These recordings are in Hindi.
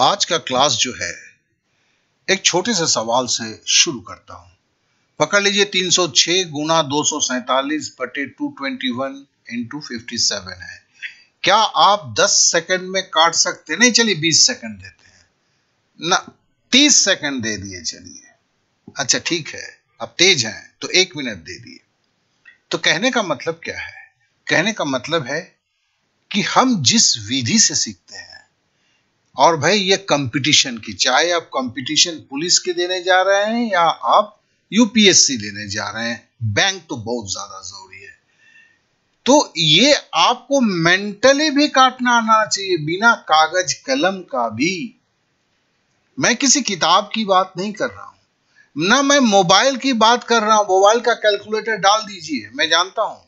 आज का क्लास जो है एक छोटे से सवाल से शुरू करता हूं पकड़ लीजिए 306 गुना दो बटे 221 इनटू 57 है क्या आप 10 सेकंड में काट सकते नहीं चलिए 20 सेकंड देते हैं ना 30 सेकंड दे दिए चलिए अच्छा ठीक है आप तेज हैं तो एक मिनट दे दिए तो कहने का मतलब क्या है कहने का मतलब है कि हम जिस विधि से सीखते हैं और भाई ये कंपटीशन की चाहे आप कंपटीशन पुलिस के देने जा रहे हैं या आप यूपीएससी देने जा रहे हैं बैंक तो बहुत ज्यादा जरूरी है तो ये आपको मेंटली भी काटना आना चाहिए बिना कागज कलम का भी मैं किसी किताब की बात नहीं कर रहा हूं ना मैं मोबाइल की बात कर रहा हूं मोबाइल का कैलकुलेटर डाल दीजिए मैं जानता हूं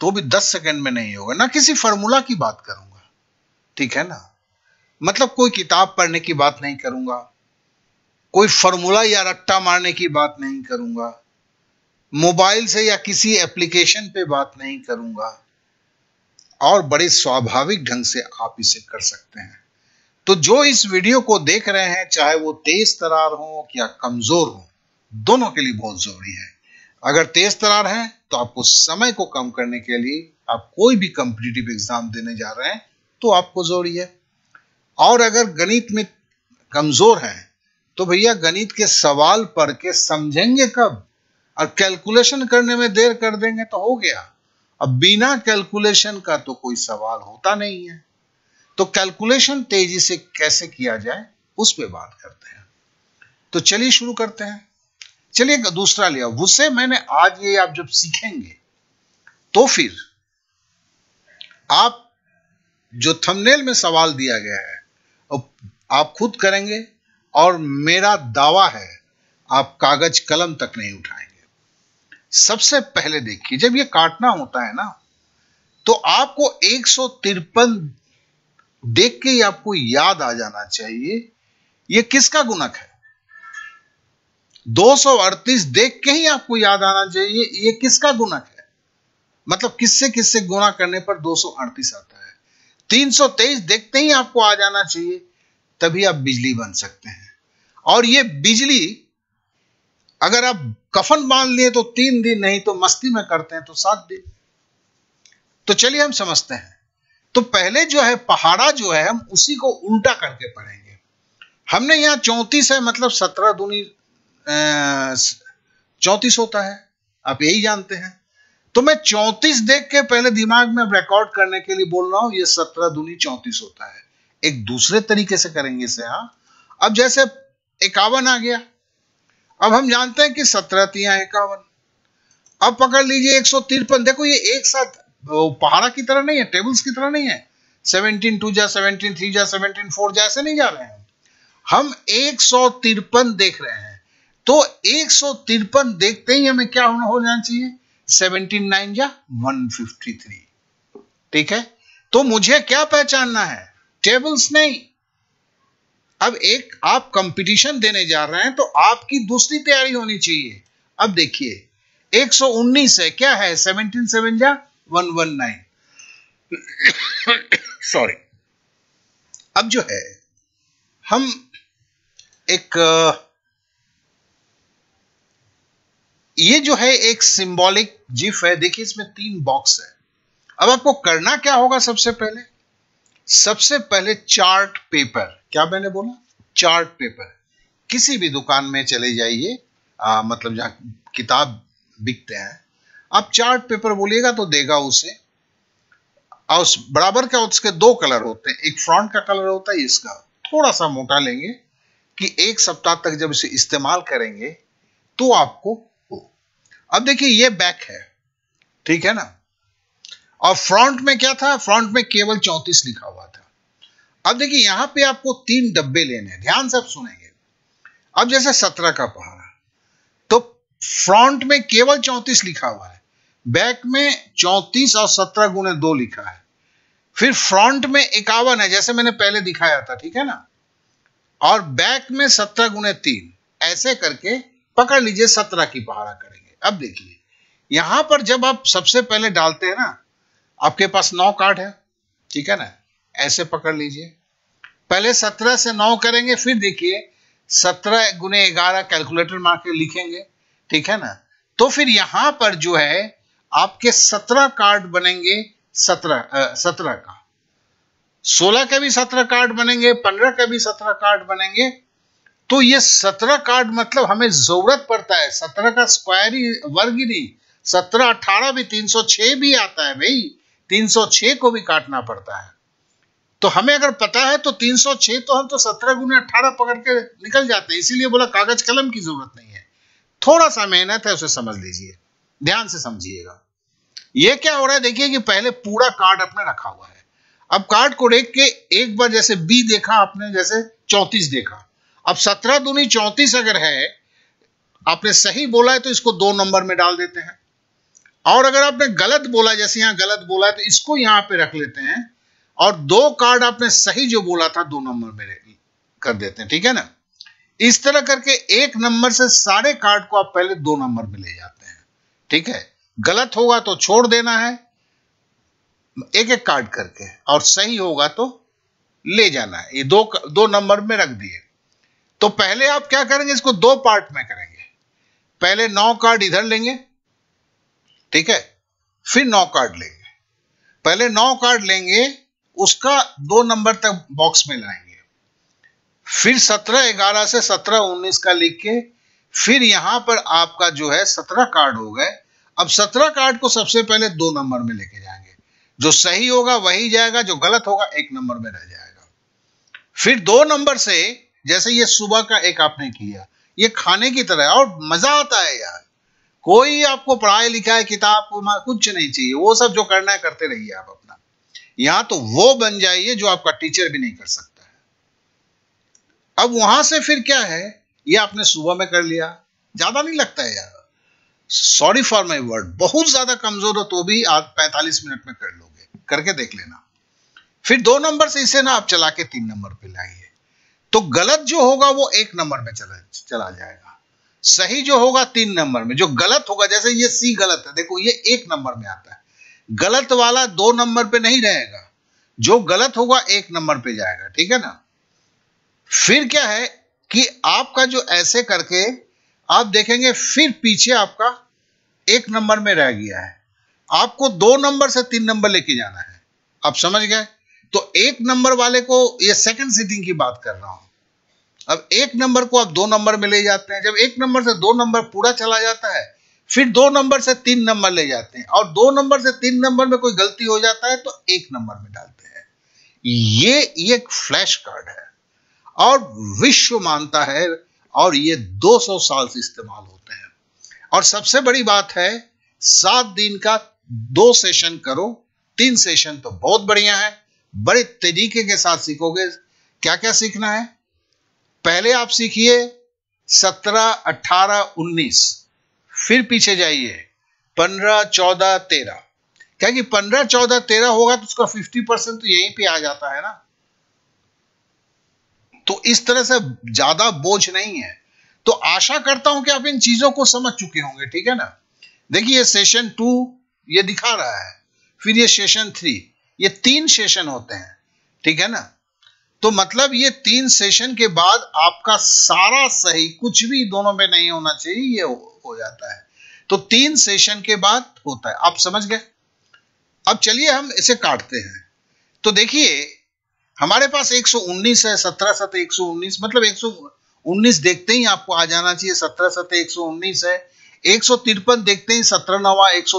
तो भी दस सेकंड में नहीं होगा ना किसी फॉर्मूला की बात करूंगा ठीक है ना मतलब कोई किताब पढ़ने की बात नहीं करूंगा कोई फॉर्मूला या रट्टा मारने की बात नहीं करूंगा मोबाइल से या किसी एप्लीकेशन पे बात नहीं करूंगा और बड़े स्वाभाविक ढंग से आप इसे कर सकते हैं तो जो इस वीडियो को देख रहे हैं चाहे वो तेज तरार हो या कमजोर हो दोनों के लिए बहुत जरूरी है अगर तेज तरार है तो आपको समय को कम करने के लिए आप कोई भी कंपिटेटिव एग्जाम देने जा रहे हैं तो आपको जरूरी है और अगर गणित में कमज़ोर है तो भैया गणित के सवाल पढ़ के समझेंगे कब और कैलकुलेशन करने में देर कर देंगे तो हो गया अब बिना कैलकुलेशन का तो कोई सवाल होता नहीं है तो कैलकुलेशन तेजी से कैसे किया जाए उस पर बात करते हैं तो चलिए शुरू करते हैं चलिए दूसरा लिया उससे मैंने आज ये आप जब सीखेंगे तो फिर आप जो थंबनेल में सवाल दिया गया है आप खुद करेंगे और मेरा दावा है आप कागज कलम तक नहीं उठाएंगे सबसे पहले देखिए जब ये काटना होता है ना तो आपको एक देख के ही आपको याद आ जाना चाहिए ये किसका गुणक है 238 देख के ही आपको याद आना चाहिए ये किसका गुणक है मतलब किससे किससे गुणा करने पर 238 आता है 323 देखते ही आपको आ जाना चाहिए तभी आप बिजली बन सकते हैं और ये बिजली अगर आप कफन बांध लिए तो तीन दिन नहीं तो मस्ती में करते हैं तो सात दिन तो चलिए हम समझते हैं तो पहले जो है पहाड़ा जो है हम उसी को उल्टा करके पढ़ेंगे हमने यहां चौंतीस है मतलब सत्रह दुनी चौंतीस होता है आप यही जानते हैं तो मैं चौंतीस देख के पहले दिमाग में रिकॉर्ड करने के लिए बोल रहा हूं ये सत्रह दुनी चौंतीस होता है एक दूसरे तरीके से करेंगे इसे हाँ अब जैसे इक्यावन आ गया अब हम जानते हैं कि सत्रह तिया हाँ, इक्यावन अब पकड़ लीजिए एक सौ तिरपन देखो ये एक साथ पहाड़ा की तरह नहीं है टेबल्स की तरह नहीं है सेवनटीन टू जा सेवनटीन थ्री जा सेवनटीन फोर जा ऐसे नहीं जा रहे हैं हम एक सौ तिरपन देख रहे हैं तो एक सौ तिरपन देखते ही हमें क्या होना हो जाना चाहिए सेवनटीन नाइन या वन फिफ्टी थ्री ठीक है तो मुझे क्या पहचानना है टेबल्स नहीं अब एक आप कंपटीशन देने जा रहे हैं तो आपकी दूसरी तैयारी होनी चाहिए अब देखिए 119 है क्या है 177 या 119 सॉरी अब जो है हम एक ये जो है एक सिंबॉलिक जिफ है देखिए इसमें तीन बॉक्स है अब आपको करना क्या होगा सबसे पहले सबसे पहले चार्ट पेपर क्या मैंने बोला चार्ट पेपर किसी भी दुकान में चले जाइए मतलब जहां किताब बिकते हैं आप चार्ट पेपर बोलिएगा तो देगा उसे उस बराबर क्या उसके दो कलर होते हैं एक फ्रंट का कलर होता है इसका थोड़ा सा मोटा लेंगे कि एक सप्ताह तक जब इसे इस्तेमाल करेंगे तो आपको अब देखिए ये बैक है ठीक है ना और फ्रंट में क्या था फ्रंट में केवल चौतीस लिखा हुआ था अब देखिए यहां पे आपको तीन डब्बे लेने हैं ध्यान से आप सुनेंगे अब जैसे सत्रह का पहाड़ा तो फ्रंट में केवल चौतीस लिखा हुआ है बैक में चौतीस और सत्रह गुने दो लिखा है फिर फ्रंट में इक्यावन है जैसे मैंने पहले दिखाया था ठीक है ना और बैक में सत्रह गुने तीन ऐसे करके पकड़ लीजिए सत्रह की पहाड़ा करेंगे अब देखिए यहां पर जब आप सबसे पहले डालते हैं ना आपके पास नौ कार्ड है ठीक है ना ऐसे पकड़ लीजिए पहले सत्रह से नौ करेंगे फिर देखिए सत्रह गुने ग्यारह कैलकुलेटर मार के लिखेंगे ठीक है ना तो फिर यहां पर जो है आपके सत्रह कार्ड बनेंगे सत्रह सत्रह का सोलह का भी सत्रह कार्ड बनेंगे पंद्रह का भी सत्रह कार्ड बनेंगे तो ये सत्रह कार्ड मतलब हमें जरूरत पड़ता है सत्रह का स्क्वायर ही वर्ग ही नहीं सत्रह अठारह भी तीन सौ छह भी आता है भाई तीन सौ छह को भी काटना पड़ता है तो हमें अगर पता है तो तीन सौ छह तो हम तो सत्रह गुना अठारह पकड़ के निकल जाते हैं इसीलिए बोला कागज कलम की जरूरत नहीं है थोड़ा सा मेहनत है उसे समझ लीजिए ध्यान से समझिएगा ये क्या हो रहा है देखिए कि पहले पूरा कार्ड अपने रखा हुआ है अब कार्ड को देख के एक बार जैसे बी देखा आपने जैसे चौंतीस देखा अब सत्रह दूनी चौंतीस अगर है आपने सही बोला है तो इसको दो नंबर में डाल देते हैं और अगर आपने गलत बोला जैसे यहां गलत बोला है तो इसको यहां पे रख लेते हैं और दो कार्ड आपने सही जो बोला था दो नंबर में कर देते हैं ठीक है ना इस तरह करके एक नंबर से सारे कार्ड को आप पहले दो नंबर में ले जाते हैं ठीक है गलत होगा तो छोड़ देना है एक एक कार्ड करके और सही होगा तो ले जाना है ये दो दो नंबर में रख दिए तो पहले आप क्या करेंगे इसको दो पार्ट में करेंगे पहले नौ कार्ड इधर लेंगे ठीक है फिर नौ कार्ड लेंगे पहले नौ कार्ड लेंगे उसका दो नंबर तक बॉक्स में लाएंगे फिर सत्रह ग्यारह से सत्रह उन्नीस का लिख के फिर यहां पर आपका जो है सत्रह कार्ड हो गए अब सत्रह कार्ड को सबसे पहले दो नंबर में लेके जाएंगे जो सही होगा वही जाएगा जो गलत होगा एक नंबर में रह जाएगा फिर दो नंबर से जैसे ये सुबह का एक आपने किया ये खाने की तरह और मजा आता है यार कोई आपको पढ़ाई लिखाई किताब कुछ नहीं चाहिए वो सब जो करना है करते रहिए आप अपना यहां तो वो बन जाइए जो आपका टीचर भी नहीं कर सकता है अब वहां से फिर क्या है ये आपने सुबह में कर लिया ज्यादा नहीं लगता है यार सॉरी फॉर माई वर्ड बहुत ज्यादा कमजोर हो तो भी आप पैंतालीस मिनट में कर लोगे करके देख लेना फिर दो नंबर से इसे ना आप चला के तीन नंबर पे लाइए तो गलत जो होगा वो एक नंबर में चला चला जाएगा सही जो होगा तीन नंबर में जो गलत होगा जैसे ये सी गलत है देखो ये एक नंबर में आता है गलत वाला दो नंबर पे नहीं रहेगा जो गलत होगा एक नंबर पे जाएगा ठीक है ना फिर क्या है कि आपका जो ऐसे करके आप देखेंगे फिर पीछे आपका एक नंबर में रह गया है आपको दो नंबर से तीन नंबर लेके जाना है आप समझ गए तो एक नंबर वाले को ये सेकंड सीटिंग की बात कर रहा हूं अब एक नंबर को आप दो नंबर में ले जाते हैं जब एक नंबर से दो नंबर पूरा चला जाता है फिर दो नंबर से तीन नंबर ले जाते हैं और दो नंबर से तीन नंबर में कोई गलती हो जाता है तो एक नंबर में डालते हैं ये एक फ्लैश कार्ड है और विश्व मानता है और ये 200 साल से इस्तेमाल होते हैं और सबसे बड़ी बात है सात दिन का दो सेशन करो तीन सेशन तो बहुत बढ़िया है बड़े तरीके के साथ सीखोगे क्या क्या सीखना है पहले आप सीखिए सत्रह अठारह उन्नीस फिर पीछे जाइए पंद्रह चौदह तेरह क्या कि पंद्रह चौदह तेरह होगा तो उसका फिफ्टी परसेंट तो यहीं पे आ जाता है ना तो इस तरह से ज्यादा बोझ नहीं है तो आशा करता हूं कि आप इन चीजों को समझ चुके होंगे ठीक है ना देखिए ये सेशन टू ये दिखा रहा है फिर ये सेशन थ्री ये तीन सेशन होते हैं ठीक है ना तो मतलब ये तीन सेशन के बाद आपका सारा सही कुछ भी दोनों में नहीं होना चाहिए ये हो, हो जाता है तो तीन सेशन के बाद होता है आप समझ गए अब चलिए हम इसे काटते हैं तो देखिए हमारे पास 119 है 17 सत 119 मतलब 119 देखते ही आपको आ जाना चाहिए 17 सत 119 है एक देखते ही सत्रह नवा एक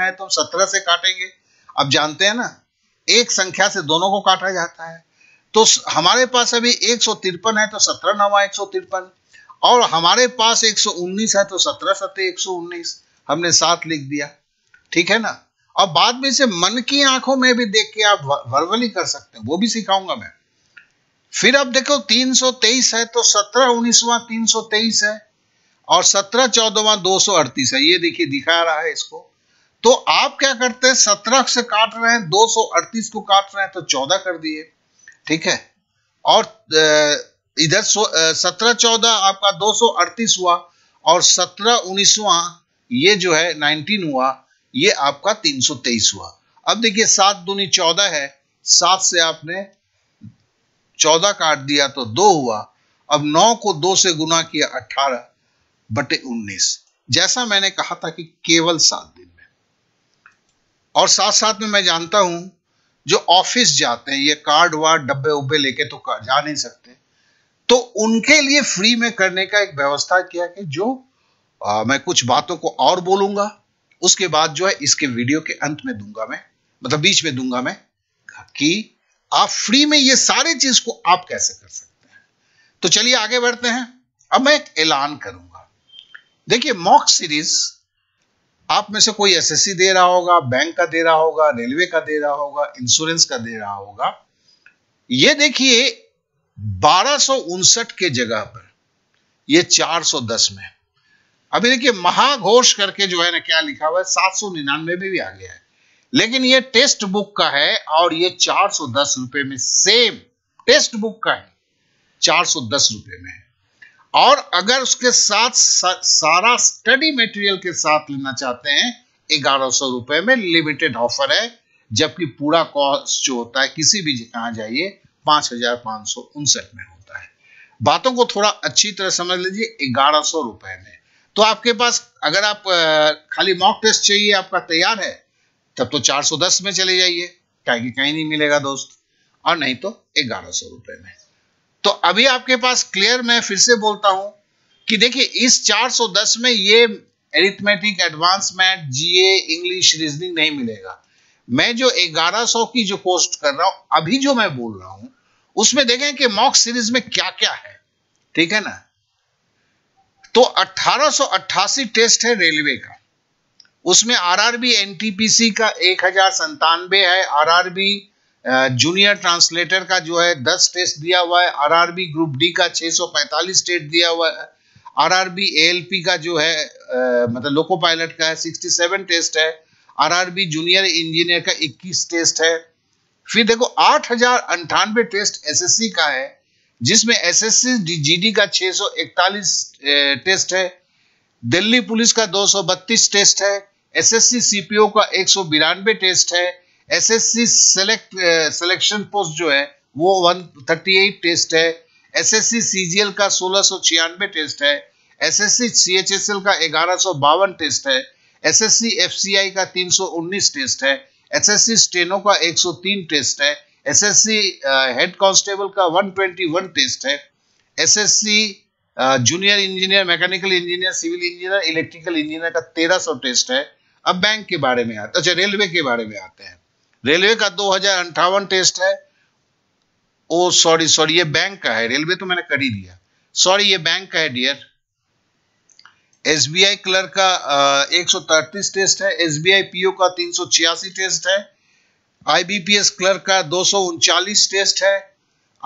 है तो हम सत्रह से काटेंगे अब जानते हैं ना एक संख्या से दोनों को काटा जाता है तो हमारे पास अभी एक है तो सत्रह नवा एक और हमारे पास 119 है तो सत्रह सत्य एक हमने सात लिख दिया ठीक है ना और बाद में से मन की आंखों में भी देख के आप वर्वली कर सकते हैं वो भी सिखाऊंगा मैं फिर आप देखो 323 है तो सत्रह उन्नीसवा तीन है और सत्रह चौदहवा दो है ये देखिए दिखा रहा है इसको तो आप क्या करते हैं सत्रह से काट रहे हैं दो को काट रहे हैं तो चौदह कर दिए ठीक है और इधर सत्रह चौदह आपका दो सौ अड़तीस हुआ और सत्रह उन्नीसवा ये जो है नाइनटीन हुआ ये आपका तीन सौ तेईस हुआ अब देखिए सात दूनी चौदह है सात से आपने चौदह काट दिया तो दो हुआ अब नौ को दो से गुना किया अठारह बटे उन्नीस जैसा मैंने कहा था कि केवल सात दिन में और साथ साथ में मैं जानता हूं जो ऑफिस जाते हैं ये कार्ड वार्ड डब्बे उब्बे लेके तो जा नहीं सकते तो उनके लिए फ्री में करने का एक व्यवस्था किया कि जो आ, मैं कुछ बातों को और बोलूंगा उसके बाद जो है इसके वीडियो के अंत में दूंगा मैं मतलब बीच में दूंगा मैं कि आप फ्री में ये सारे चीज को आप कैसे कर सकते हैं तो चलिए आगे बढ़ते हैं अब मैं एक ऐलान करूंगा देखिए मॉक सीरीज आप में से कोई एसएससी दे रहा होगा बैंक का दे रहा होगा रेलवे का दे रहा होगा इंश्योरेंस का दे रहा होगा ये देखिए बारह के जगह पर ये 410 में अभी देखिए महाघोष करके जो है ना क्या लिखा हुआ है सात सौ निन्यानवे में भी आ गया है लेकिन ये टेस्ट बुक का है और ये चार सौ दस रुपए में सेम टेस्ट बुक का है चार सौ दस रुपए में है और अगर उसके साथ सा, सारा स्टडी मटेरियल के साथ लेना चाहते हैं ग्यारह सौ रुपए में लिमिटेड ऑफर है जबकि पूरा कॉस्ट जो होता है किसी भी जगह जाइए पांच हजार पांच सौ उनसठ में होता है बातों को थोड़ा अच्छी तरह समझ लीजिए ग्यारह सौ रुपए में तो आपके पास अगर आप खाली मॉक टेस्ट चाहिए आपका तैयार है तब तो 410 में चले जाइए कहीं कहीं नहीं मिलेगा दोस्त और नहीं तो ग्यारह सौ रुपए में तो अभी आपके पास क्लियर मैं फिर से बोलता हूं कि देखिए इस 410 में ये arithmetic advance GA English reasoning नहीं मिलेगा मैं जो 1100 की जो पोस्ट कर रहा हूं अभी जो मैं बोल रहा हूं उसमें देखें कि मॉक सीरीज में क्या क्या है ठीक है ना तो 1888 टेस्ट है रेलवे का उसमें आरआरबी एनटीपीसी का एक हजार संतानवे है आरआरबी आर जूनियर ट्रांसलेटर का जो है 10 टेस्ट दिया हुआ है आरआरबी ग्रुप डी का 645 टेस्ट दिया हुआ है आरआरबी एएलपी का जो है आ, मतलब लोको पायलट का है 67 टेस्ट है आरआरबी जूनियर इंजीनियर का 21 टेस्ट है फिर देखो आठ टेस्ट एसएससी का है जिसमें एसएससी जीडी का 641 टेस्ट है दिल्ली पुलिस का बत्तीस टेस्ट है एस पी सीपीओ का एक टेस्ट है एसएससी सेलेक्ट सिलेक्शन पोस्ट जो है वो 138 टेस्ट है एसएससी सीजीएल का सोलह टेस्ट है एसएससी सीएचएसएल का ग्यारह टेस्ट है एसएससी एफसीआई का 319 टेस्ट है एसएससी स्टेनो का 103 टेस्ट है एसएससी हेड कांस्टेबल का 121 टेस्ट है SSC junior engineer mechanical engineer civil engineer electrical engineer का 1300 टेस्ट है अब बैंक के बारे में आते अच्छा रेलवे के बारे में आते हैं रेलवे का दो हजार अंठावन टेस्ट है ओ सॉरी सॉरी ये बैंक का है रेलवे तो मैंने कर ही दिया सॉरी ये बैंक का है dear S B I clerk का एक सौ तैतीस टेस्ट है एस बी आई पी का तीन सौ छियासी टेस्ट है I B P S clerk का दो सौ उनचालीस टेस्ट है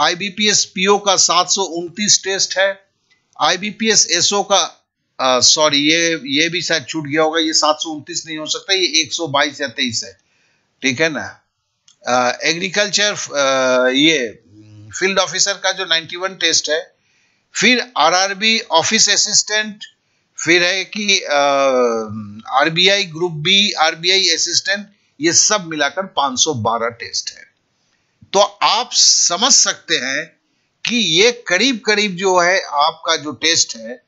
I B P S P का सात सौ उनतीस टेस्ट है I B P S S O का सॉरी ये ये भी शायद छूट गया होगा ये सात सौ उनतीस नहीं हो सकता ये एक सौ बाईस या तेईस है ठीक है ना एग्रीकल्चर ये फील्ड ऑफिसर का जो 91 टेस्ट है फिर आरआरबी ऑफिस असिस्टेंट फिर है कि RBI group B RBI assistant ये सब मिलाकर 512 टेस्ट है तो आप समझ सकते हैं कि ये करीब करीब जो है आपका जो टेस्ट है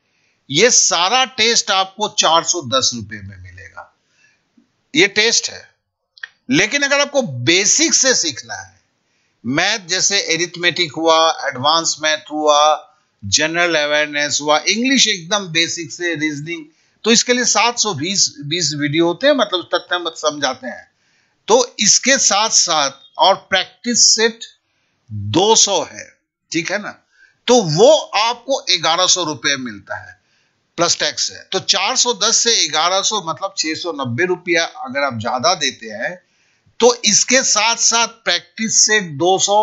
ये सारा टेस्ट आपको 410 रुपए में मिलेगा ये टेस्ट है लेकिन अगर आपको बेसिक से सीखना है मैथ जैसे एरिथमेटिक हुआ एडवांस मैथ हुआ जनरल अवेयरनेस हुआ इंग्लिश एकदम बेसिक से रीजनिंग तो इसके लिए 720 बीस वीडियो होते हैं मतलब तथ्य मत समझाते हैं तो इसके साथ साथ और प्रैक्टिस सेट 200 है ठीक है ना तो वो आपको ग्यारह सौ मिलता है प्लस टैक्स है तो 410 से 1100 मतलब 690 रुपया अगर आप ज्यादा देते हैं तो इसके साथ साथ प्रैक्टिस से 200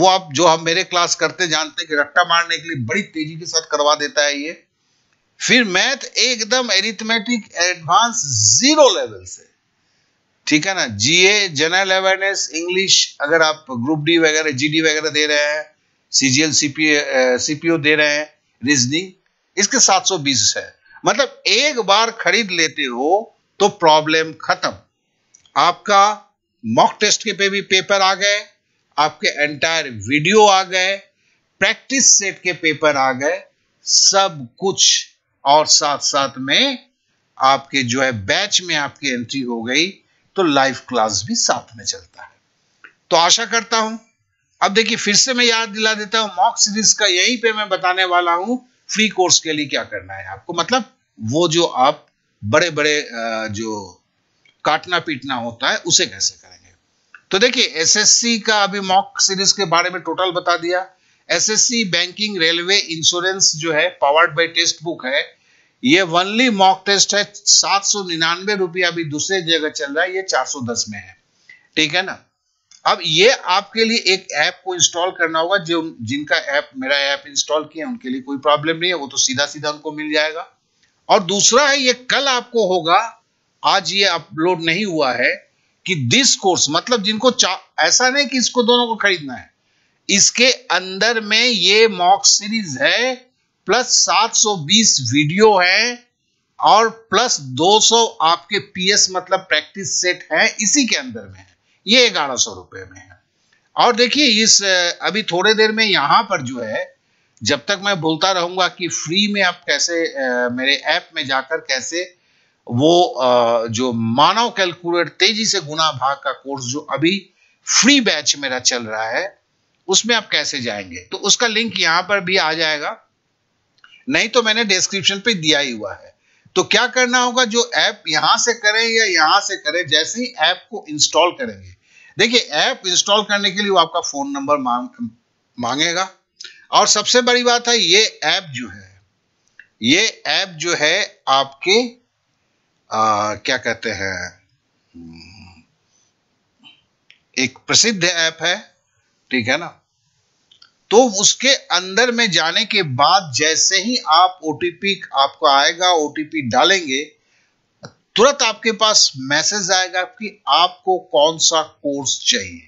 वो आप जो हम मेरे क्लास करते जानते हैं कि रट्टा मारने के लिए बड़ी तेजी के साथ करवा देता है ये फिर मैथ एकदम एरिथमेटिक एडवांस जीरो लेवल से ठीक है ना जीए जनरल अवेयरनेस इंग्लिश अगर आप ग्रुप डी वगैरह जीडी वगैरह दे रहे हैं सीजीएल सीपीओ दे रहे हैं रीजनिंग इसके 720 है मतलब एक बार खरीद लेते हो तो प्रॉब्लम खत्म आपका मॉक टेस्ट के पे भी पेपर आ गए आपके एंटायर वीडियो आ गए प्रैक्टिस सेट के पेपर आ गए सब कुछ और साथ साथ में आपके जो है बैच में आपकी एंट्री हो गई तो लाइव क्लास भी साथ में चलता है तो आशा करता हूं अब देखिए फिर से मैं याद दिला देता हूं मॉक सीरीज का यहीं पे मैं बताने वाला हूं फ्री कोर्स के लिए क्या करना है आपको मतलब वो जो आप बड़े बड़े जो काटना पीटना होता है उसे कैसे करेंगे तो देखिए एसएससी का अभी मॉक सीरीज के बारे में टोटल बता दिया एसएससी बैंकिंग रेलवे इंश्योरेंस जो है पावर्ड बाय टेस्ट बुक है ये वनली मॉक टेस्ट है सात सौ निन्यानवे रुपया अभी दूसरे जगह चल रहा है ये चार सौ दस में है ठीक है ना अब ये आपके लिए एक ऐप को इंस्टॉल करना होगा जो जिनका ऐप मेरा ऐप इंस्टॉल किया उनके लिए कोई प्रॉब्लम नहीं है वो तो सीधा सीधा उनको मिल जाएगा और दूसरा है ये कल आपको होगा आज ये अपलोड नहीं हुआ है कि दिस कोर्स मतलब जिनको ऐसा नहीं कि इसको दोनों को खरीदना है इसके अंदर में ये मॉक सीरीज है प्लस 720 वीडियो है और प्लस 200 आपके पीएस मतलब प्रैक्टिस सेट है इसी के अंदर में है ये ग्यारह सौ रुपए में है और देखिए इस अभी थोड़े देर में यहां पर जो है जब तक मैं बोलता रहूंगा कि फ्री में आप कैसे मेरे ऐप में जाकर कैसे वो जो मानव कैलकुलेट तेजी से गुना भाग का कोर्स जो अभी फ्री बैच मेरा चल रहा है उसमें आप कैसे जाएंगे तो उसका लिंक यहां पर भी आ जाएगा नहीं तो मैंने डिस्क्रिप्शन पे दिया ही हुआ है तो क्या करना होगा जो ऐप यहां से करें या यहां से करें जैसे ही ऐप को इंस्टॉल करेंगे देखिए ऐप इंस्टॉल करने के लिए वो आपका फोन नंबर मांग मांगेगा और सबसे बड़ी बात है ये ऐप जो है ये ऐप जो है आपके आ, क्या कहते हैं हम्म, एक प्रसिद्ध ऐप है ठीक है ना तो उसके अंदर में जाने के बाद जैसे ही आप ओटीपी आपको आएगा ओटीपी डालेंगे तुरंत आपके पास मैसेज आएगा कि आपको कौन सा कोर्स चाहिए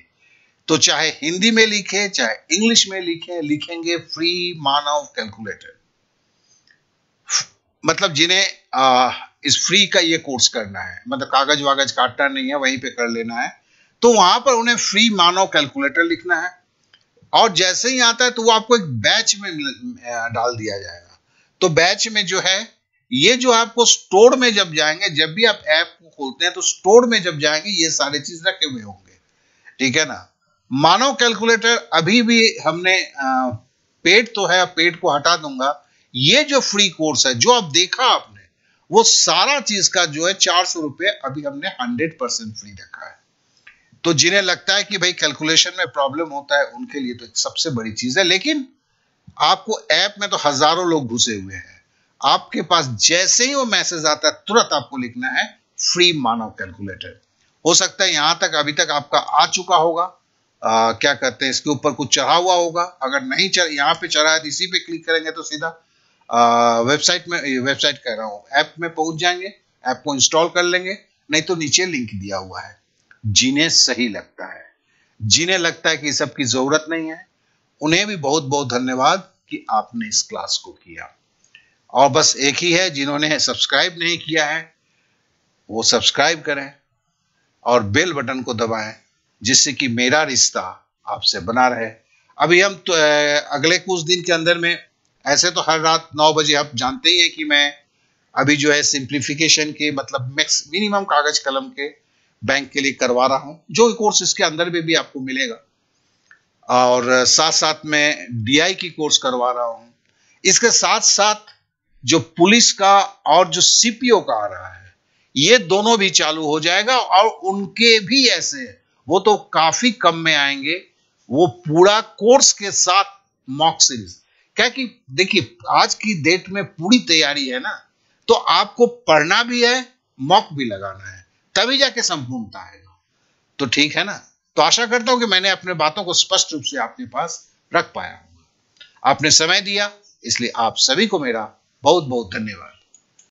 तो चाहे हिंदी में लिखे चाहे इंग्लिश में लिखे लिखेंगे फ्री मानव कैलकुलेटर मतलब जिन्हें इस फ्री का ये कोर्स करना है मतलब कागज वागज काटना नहीं है वहीं पे कर लेना है तो वहां पर उन्हें फ्री मानव कैलकुलेटर लिखना है और जैसे ही आता है तो वो आपको एक बैच में डाल दिया जाएगा तो बैच में जो है ये जो आपको स्टोर में जब जाएंगे जब भी आप ऐप को खोलते हैं तो स्टोर में जब जाएंगे ये सारे चीज रखे हुए होंगे ठीक है ना मानव कैलकुलेटर अभी भी हमने पेट तो है पेट को हटा दूंगा ये जो फ्री कोर्स है जो आप देखा आपने वो सारा चीज का जो है चार सौ रुपए अभी हमने हंड्रेड परसेंट फ्री रखा है तो जिन्हें लगता है कि भाई कैलकुलेशन में प्रॉब्लम होता है उनके लिए तो सबसे बड़ी चीज है लेकिन आपको ऐप में तो हजारों लोग घुसे हुए हैं आपके पास जैसे ही वो मैसेज आता है तुरंत आपको लिखना है फ्री मानव कैलकुलेटर हो सकता है यहां तक अभी तक आपका आ चुका होगा आ, क्या कहते हैं इसके ऊपर कुछ चढ़ा हुआ होगा अगर नहीं चढ़ यहाँ पे चढ़ा है तो इसी पे क्लिक करेंगे तो सीधा वेबसाइट में वेबसाइट कह रहा हूँ ऐप में पहुंच जाएंगे ऐप को इंस्टॉल कर लेंगे नहीं तो नीचे लिंक दिया हुआ है जिन्हें सही लगता है जिन्हें लगता है कि सबकी जरूरत नहीं है उन्हें भी बहुत बहुत धन्यवाद कि आपने इस क्लास को किया और बस एक ही है जिन्होंने सब्सक्राइब नहीं किया है वो सब्सक्राइब करें और बेल बटन को दबाएं जिससे कि मेरा रिश्ता आपसे बना रहे अभी हम तो अगले कुछ दिन के अंदर में ऐसे तो हर रात नौ बजे आप जानते ही हैं कि मैं अभी जो है सिंप्लीफिकेशन के मतलब मैक्स मिनिमम कागज कलम के बैंक के लिए करवा रहा हूँ जो कोर्स इसके अंदर में भी आपको मिलेगा और साथ साथ में डीआई की कोर्स करवा रहा हूं इसके साथ साथ जो पुलिस का और जो सीपीओ का आ रहा है ये दोनों भी चालू हो जाएगा और उनके भी ऐसे वो तो काफी कम में आएंगे वो पूरा कोर्स के साथ मॉक सीरीज क्या कि देखिए आज की डेट में पूरी तैयारी है ना तो आपको पढ़ना भी है मॉक भी लगाना है तभी जाके संपूर्णता आएगा तो ठीक है ना तो आशा करता हूं कि मैंने अपने बातों को स्पष्ट रूप से आपके पास रख पाया आपने समय दिया इसलिए आप सभी को मेरा बहुत बहुत धन्यवाद